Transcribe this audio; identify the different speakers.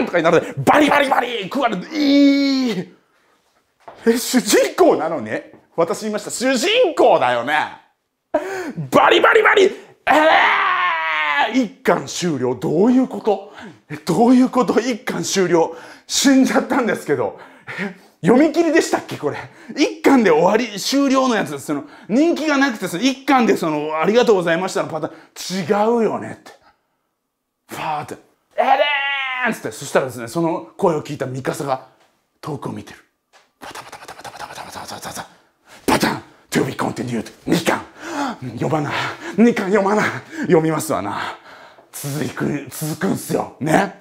Speaker 1: ンとかになるでバリバリバリ食われていいえ主人公なのね私言いました主人公だよねバリバリバリええー、一巻終了どういうことどういうこと一巻終了死んじゃったんですけど読み切りでしたっけこれ。一巻で終わり、終了のやつです。その、人気がなくて、その一巻でその、ありがとうございましたのパターン、違うよねって。ァーって、えれン!」ってそしたらですねその声を聞いたミカサが遠くを見てるバタバ
Speaker 2: タバタバタバタバタバタバ
Speaker 1: タバタバタン to be c o n t i n u ニカン巻読まな2巻読まな読みますわな続く続くんすよね